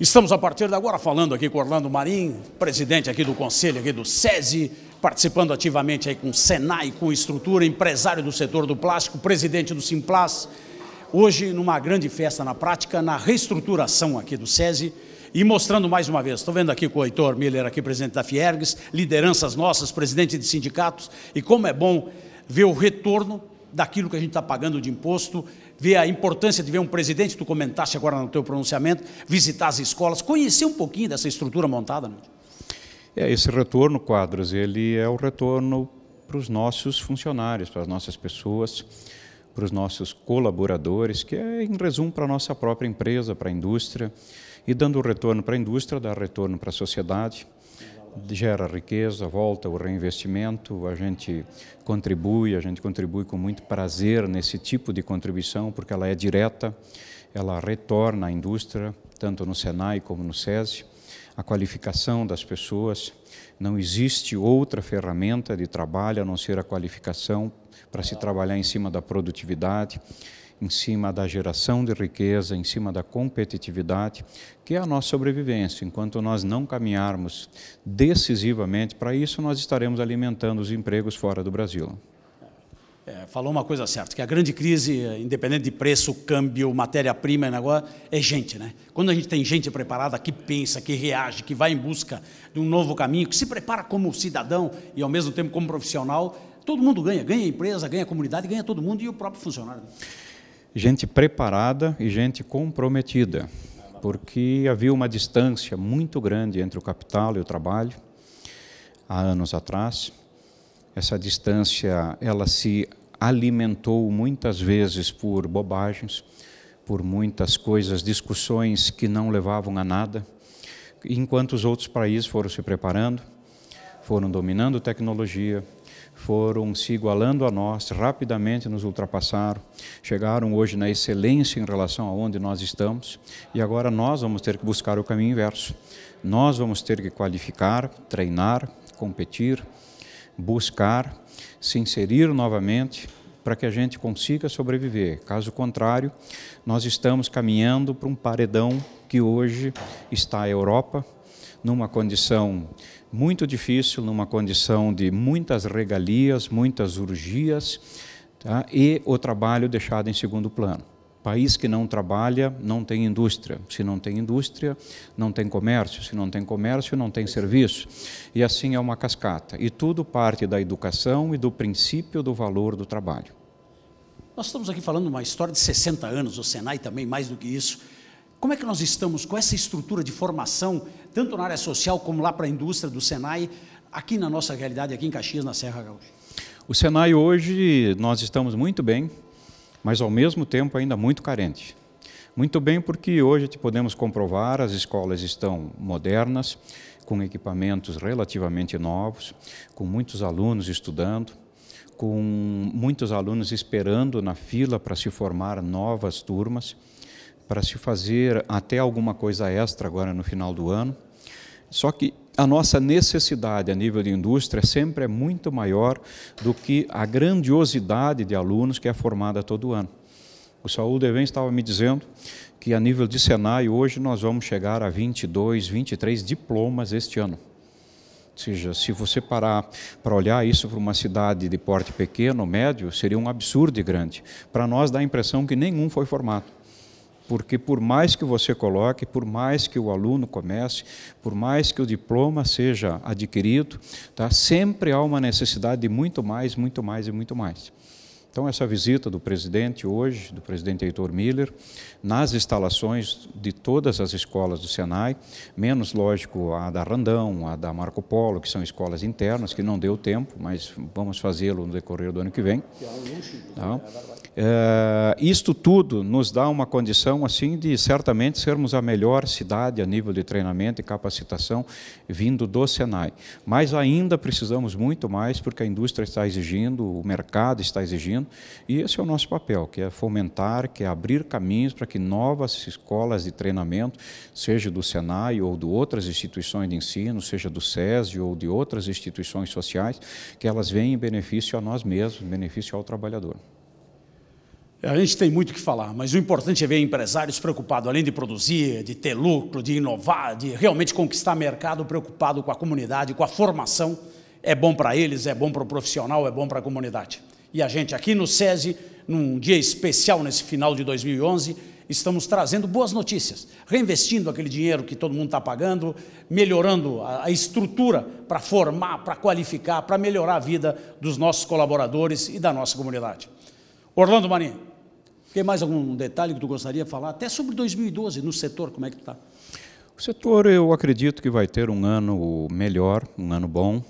Estamos a partir de agora falando aqui com Orlando Marim, presidente aqui do conselho aqui do SESI, participando ativamente aí com o Senai, com estrutura, empresário do setor do plástico, presidente do Simplas. Hoje numa grande festa na prática, na reestruturação aqui do SESI e mostrando mais uma vez. Estou vendo aqui com o Heitor Miller aqui, presidente da Fiergs, lideranças nossas, presidente de sindicatos e como é bom ver o retorno daquilo que a gente está pagando de imposto, ver a importância de ver um presidente, tu comentaste agora no teu pronunciamento, visitar as escolas, conhecer um pouquinho dessa estrutura montada. Né? É, esse retorno, Quadros, ele é o retorno para os nossos funcionários, para as nossas pessoas, para os nossos colaboradores, que é, em resumo, para a nossa própria empresa, para a indústria, e dando retorno para a indústria, dá retorno para a sociedade, gera riqueza, volta o reinvestimento, a gente contribui, a gente contribui com muito prazer nesse tipo de contribuição, porque ela é direta, ela retorna à indústria, tanto no Senai como no SESI, a qualificação das pessoas. Não existe outra ferramenta de trabalho a não ser a qualificação para se trabalhar em cima da produtividade em cima da geração de riqueza, em cima da competitividade, que é a nossa sobrevivência. Enquanto nós não caminharmos decisivamente para isso, nós estaremos alimentando os empregos fora do Brasil. É, falou uma coisa certa, que a grande crise, independente de preço, câmbio, matéria-prima, negócio, é gente, né? Quando a gente tem gente preparada que pensa, que reage, que vai em busca de um novo caminho, que se prepara como cidadão e ao mesmo tempo como profissional, todo mundo ganha, ganha a empresa, ganha a comunidade, ganha todo mundo e o próprio funcionário gente preparada e gente comprometida, porque havia uma distância muito grande entre o capital e o trabalho há anos atrás. Essa distância ela se alimentou muitas vezes por bobagens, por muitas coisas, discussões que não levavam a nada, enquanto os outros países foram se preparando, foram dominando tecnologia, foram se igualando a nós, rapidamente nos ultrapassaram, chegaram hoje na excelência em relação a onde nós estamos, e agora nós vamos ter que buscar o caminho inverso. Nós vamos ter que qualificar, treinar, competir, buscar, se inserir novamente para que a gente consiga sobreviver. Caso contrário, nós estamos caminhando para um paredão que hoje está a Europa numa condição muito difícil, numa condição de muitas regalias, muitas urgias, tá? e o trabalho deixado em segundo plano. País que não trabalha não tem indústria. Se não tem indústria, não tem comércio. Se não tem comércio, não tem serviço. E assim é uma cascata. E tudo parte da educação e do princípio do valor do trabalho. Nós estamos aqui falando de uma história de 60 anos, o Senai também, mais do que isso. Como é que nós estamos com essa estrutura de formação, tanto na área social como lá para a indústria do Senai, aqui na nossa realidade, aqui em Caxias, na Serra Gaúcha? O Senai hoje nós estamos muito bem, mas ao mesmo tempo ainda muito carente. Muito bem porque hoje podemos comprovar as escolas estão modernas, com equipamentos relativamente novos, com muitos alunos estudando, com muitos alunos esperando na fila para se formar novas turmas para se fazer até alguma coisa extra agora no final do ano. Só que a nossa necessidade a nível de indústria sempre é muito maior do que a grandiosidade de alunos que é formada todo ano. O Saúl Devem estava me dizendo que a nível de Senai hoje nós vamos chegar a 22, 23 diplomas este ano. Ou seja, se você parar para olhar isso para uma cidade de porte pequeno, médio, seria um absurdo e grande. Para nós dá a impressão que nenhum foi formado. Porque por mais que você coloque, por mais que o aluno comece, por mais que o diploma seja adquirido, tá? sempre há uma necessidade de muito mais, muito mais e muito mais. Então, essa visita do presidente hoje, do presidente Heitor Miller, nas instalações de todas as escolas do Senai, menos, lógico, a da Randão, a da Marco Polo, que são escolas internas, que não deu tempo, mas vamos fazê-lo no decorrer do ano que vem. Então, é, isto tudo nos dá uma condição, assim, de certamente sermos a melhor cidade a nível de treinamento e capacitação vindo do Senai. Mas ainda precisamos muito mais, porque a indústria está exigindo, o mercado está exigindo, e esse é o nosso papel, que é fomentar, que é abrir caminhos para que novas escolas de treinamento, seja do Senai ou de outras instituições de ensino, seja do SESI ou de outras instituições sociais, que elas venham em benefício a nós mesmos, em benefício ao trabalhador. A gente tem muito que falar, mas o importante é ver empresários preocupados, além de produzir, de ter lucro, de inovar, de realmente conquistar mercado, preocupado com a comunidade, com a formação. É bom para eles, é bom para o profissional, é bom para a comunidade. E a gente aqui no SESI, num dia especial nesse final de 2011, estamos trazendo boas notícias, reinvestindo aquele dinheiro que todo mundo está pagando, melhorando a, estrutura para formar, para qualificar, para melhorar a vida dos nossos colaboradores e da nossa comunidade. Orlando Marinho, tem mais algum detalhe que tu gostaria de falar? Até sobre 2012, no setor, como é que está? O setor, eu acredito que vai ter um ano melhor, um ano bom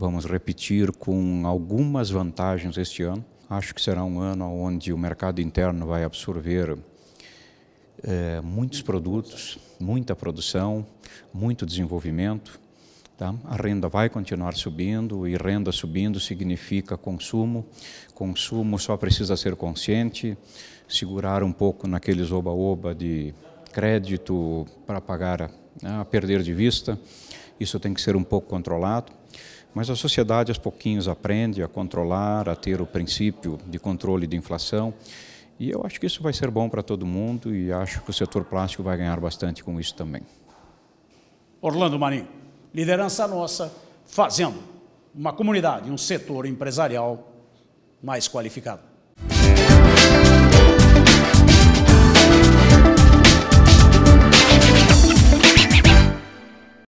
vamos repetir com algumas vantagens este ano. Acho que será um ano onde o mercado interno vai absorver é, muitos produtos, muita produção, muito desenvolvimento. Tá? A renda vai continuar subindo e renda subindo significa consumo. Consumo só precisa ser consciente, segurar um pouco naqueles oba-oba de crédito para pagar, a ah, perder de vista. Isso tem que ser um pouco controlado. Mas a sociedade aos pouquinhos aprende a controlar, a ter o princípio de controle de inflação. E eu acho que isso vai ser bom para todo mundo e acho que o setor plástico vai ganhar bastante com isso também. Orlando Marinho, liderança nossa fazendo uma comunidade, um setor empresarial mais qualificado.